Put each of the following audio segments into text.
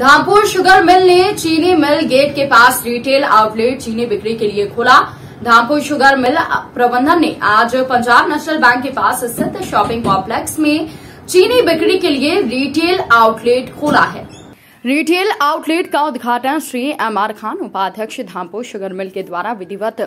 Dhampur sugar mill ने चीनी mill gate के पास रिटेल आउटलेट चीनी बिक्री के लिए खोला धामपुर शुगर मिल प्रबंधन ने आज पंजाब नेशनल बैंक के पास स्थित शॉपिंग कॉम्प्लेक्स में चीनी बिक्री के लिए रिटेल आउटलेट खोला है रिटेल आउटलेट का उद्घाटन श्री एम आर खान उपाध्यक्ष धामपुर शुगर मिल के द्वारा विधिवत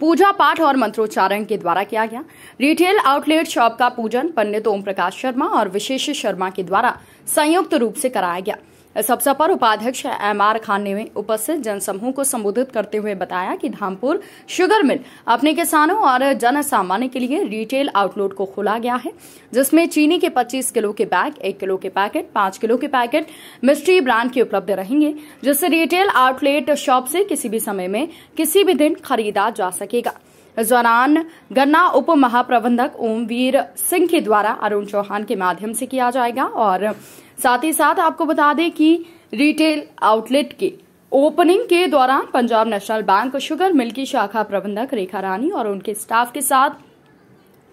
पूजा पाठ और मंत्रोच्चारण के द्वारा किया गया रिटेल आउटलेट शॉप का पूजन पंडित ओम प्रकाश शर्मा और विशेष शर्मा के द्वारा संयुक्त रूप से कराया गया इस अवसर पर उपाध्यक्ष एम आर खान ने उपस्थित जनसमूह को संबोधित करते हुए बताया कि धामपुर शुगर मिल अपने किसानों और जन सामान्य के लिए रिटेल आउटलेट को खोला गया है जिसमें चीनी के 25 किलो के बैग एक किलो के पैकेट पांच किलो के पैकेट मिस्ट्री ब्रांड के उपलब्ध रहेंगे जिससे रिटेल आउटलेट शॉप से किसी भी समय में किसी भी दिन खरीदा जा सकेगा इस दौरान गन्ना उप महाप्रबंधक ओमवीर सिंह के द्वारा अरुण चौहान के माध्यम से किया जाएगा और साथ ही साथ आपको बता दें कि रिटेल आउटलेट के ओपनिंग के दौरान Punjab National Bank sugar mill की शाखा प्रबंधक रेखा रानी और उनके स्टाफ के साथ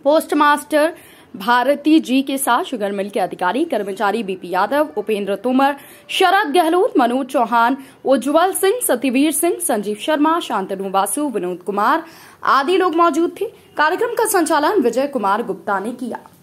पोस्टमास्टर भारती जी के साथ शुगर मिल के अधिकारी कर्मचारी बीपी यादव उपेंद्र तोमर शरद गहलोत मनोज चौहान उज्जवल सिंह सत्यवीर सिंह संजीव शर्मा शांतनु बासु विनोद कुमार आदि लोग मौजूद थे कार्यक्रम का संचालन विजय कुमार गुप्ता ने किया